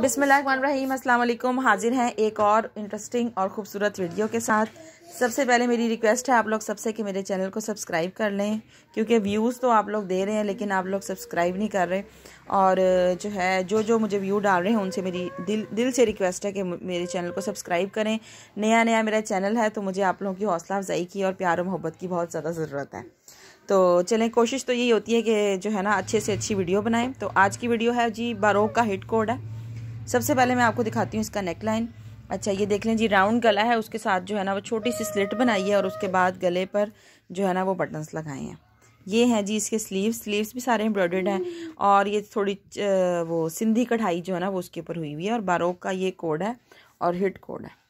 बिस्मिल्लाम अस्सलाम हाजिर हैं एक और इंटरेस्टिंग और ख़ूबसूरत वीडियो के साथ सबसे पहले मेरी रिक्वेस्ट है आप लोग सबसे कि मेरे चैनल को सब्सक्राइब कर लें क्योंकि व्यूज़ तो आप लोग दे रहे हैं लेकिन आप लोग सब्सक्राइब नहीं कर रहे और जो है जो जो मुझे व्यू डाल रहे हैं उनसे मेरी दिल दिल से रिक्वेस्ट है कि मेरे चैनल को सब्सक्राइब करें नया नया मेरा चैनल है तो मुझे आप लोगों की हौसला अफजाई की और प्यार और मोहब्बत की बहुत ज़्यादा ज़रूरत है तो चलें कोशिश तो यही होती है कि जो है ना अच्छे से अच्छी वीडियो बनाएं तो आज की वीडियो है जी बारोक का हिट कोड है सबसे पहले मैं आपको दिखाती हूँ इसका नेकलाइन अच्छा ये देख लें जी राउंड गला है उसके साथ जो है ना वो छोटी सी स्लिट बनाई है और उसके बाद गले पर जो है ना वो बटन्स लगाए हैं ये हैं जी इसके स्लीव्स स्लीव्स भी सारे एम्ब्रॉयडर्ड हैं और ये थोड़ी वो सिंधी कढ़ाई जो है ना वो उसके ऊपर हुई हुई है और बारोक का ये कोड है और हिट कोड है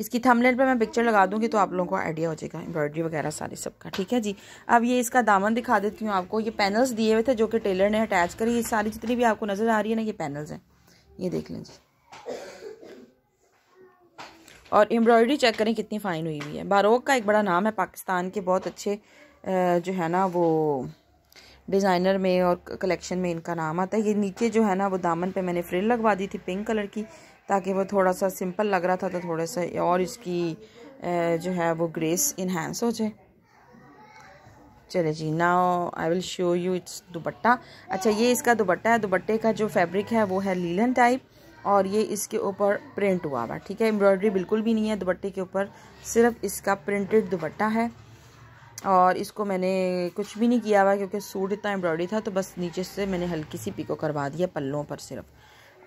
इसकी थंबनेल पे मैं पिक्चर लगा दूंगी तो आप लोगों को आइडिया हो जाएगा एम्ब्रॉयडरी वगैरह सारे सबका ठीक है जी अब ये इसका दामन दिखा देती हूँ आपको ये पैनल्स दिए हुए थे जो कि टेलर ने अटैच करी ये सारी जितनी भी आपको नज़र आ रही है ना ये पैनल्स हैं ये देख लें जी और एम्ब्रॉयडरी चेक करें कितनी फ़ाइन हुई हुई है बारोक का एक बड़ा नाम है पाकिस्तान के बहुत अच्छे जो है ना वो डिज़ाइनर में और कलेक्शन में इनका नाम आता है ये नीचे जो है ना वो दामन पे मैंने फ्रिल लगवा दी थी पिंक कलर की ताकि वो थोड़ा सा सिंपल लग रहा था तो थोड़ा सा और इसकी जो है वो ग्रेस इन्हेंस हो जाए चले जी now I will show you it's dupatta अच्छा ये इसका दुपट्टा है दुपट्टे का जो फैब्रिक है वो है लीलन टाइप और ये इसके ऊपर प्रिंट हुआ हुआ ठीक है एम्ब्रॉयडरी बिल्कुल भी नहीं है दुपट्टे के ऊपर सिर्फ इसका प्रिंटेड दुपट्टा है और इसको मैंने कुछ भी नहीं किया हुआ क्योंकि सूट इतना एम्ब्रॉयडरी था तो बस नीचे से मैंने हल्की सी पिको करवा दिया पल्लों पर सिर्फ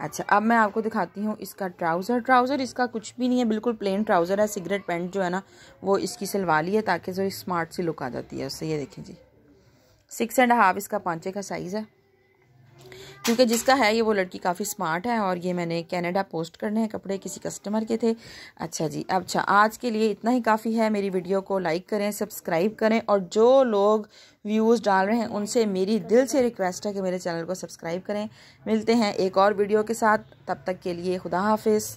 अच्छा अब मैं आपको दिखाती हूँ इसका ट्राउज़र ट्राउज़र इसका कुछ भी नहीं है बिल्कुल प्लेन ट्राउज़र है सिगरेट पैंट जो है ना वो इसकी सिलवा ली है ताकि जो स्मार्ट सी लुक आ जाती है उससे ये देखें जी सिक्स एंड हाफ इसका पाँचे का साइज़ है क्योंकि जिसका है ये वो लड़की काफ़ी स्मार्ट है और ये मैंने कनाडा पोस्ट करने हैं कपड़े किसी कस्टमर के थे अच्छा जी अच्छा आज के लिए इतना ही काफ़ी है मेरी वीडियो को लाइक करें सब्सक्राइब करें और जो लोग व्यूज़ डाल रहे हैं उनसे मेरी दिल से रिक्वेस्ट है कि मेरे चैनल को सब्सक्राइब करें मिलते हैं एक और वीडियो के साथ तब तक के लिए खुदा हाफिज़